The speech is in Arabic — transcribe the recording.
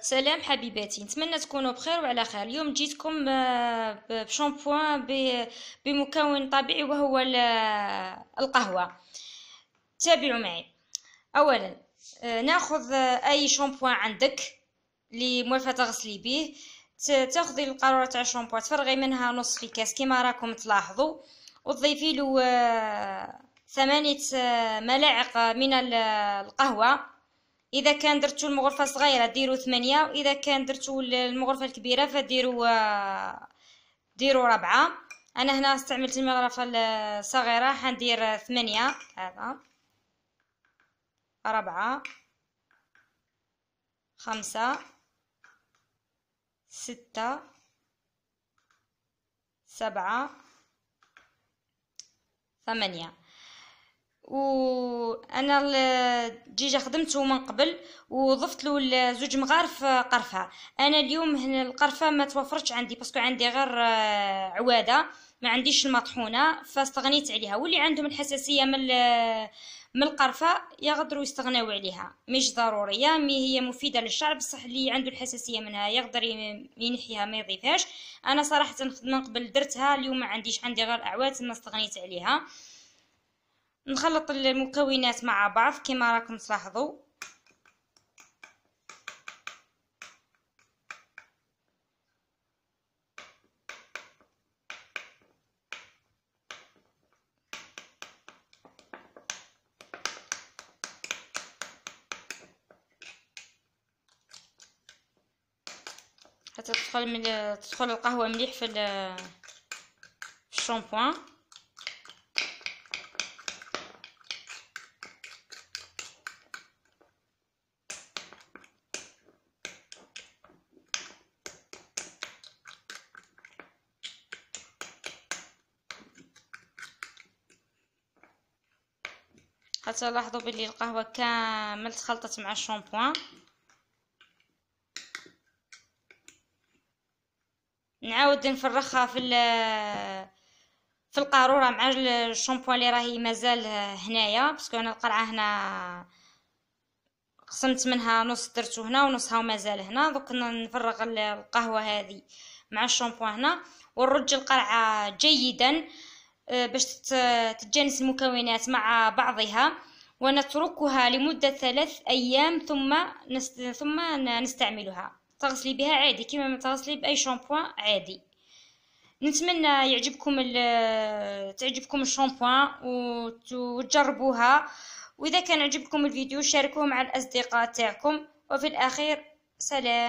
سلام حبيباتي نتمنى تكونوا بخير وعلى خير اليوم جيتكم بشامبوان بمكون طبيعي وهو القهوه تابعوا معي اولا ناخذ اي شامبوان عندك اللي موالفه تغسلي به تاخذي القاروره تاع الشامبو تفرغي منها نص في كاس كما راكم تلاحظوا وتضيفي له ثمانية ملاعق من القهوه اذا كان درتو المغرفه صغيره ديروا ثمانية واذا كان درتو المغرفه الكبيره فديروا آه، ديروا ربعة انا هنا استعملت المغرفه الصغيره حندير ثمانية هذا ربعة خمسة ستة سبعة ثمانية وانا ديجا خدمته من قبل وضفت له زوج مغارف قرفه انا اليوم هنا القرفه ما توفرتش عندي باسكو عندي غير آه، عواده ما عنديش المطحونه فاستغنيت عليها واللي عندهم الحساسيه من من القرفه يقدروا يستغناو عليها مش ضروريه مي هي مفيده للشعر بصح اللي عنده الحساسيه منها يقدر ينحيها ما يضيفهاش انا صراحه من قبل درتها اليوم ما عنديش عندي غير اعواد ما استغنيت عليها نخلط المكونات مع بعض كما راكم تلاحظوا حتى تدخل من تدخل القهوه مليح في الشامبوان لاحظوا بلي القهوه كامل تخلطت مع الشامبوان نعاود نفرخها في في القاروره مع الشامبوان اللي راهي مازال هنايا باسكو انا القرعه هنا قسمت منها نص درتو هنا ونصها مازال هنا دوك نفرغ القهوه هذه مع الشامبوان هنا ونرج القرعه جيدا آه، باش تتجانس المكونات مع بعضها ونتركها لمدة ثلاث أيام ثم نست... ثم نستعملها تغسلي بها عادي كما تغسلي بأي شامبوان عادي نتمنى يعجبكم ال... تعجبكم الشامبوان وتجربوها وإذا كان عجبكم الفيديو شاركوه مع الأصدقاء تاعكم وفي الأخير سلام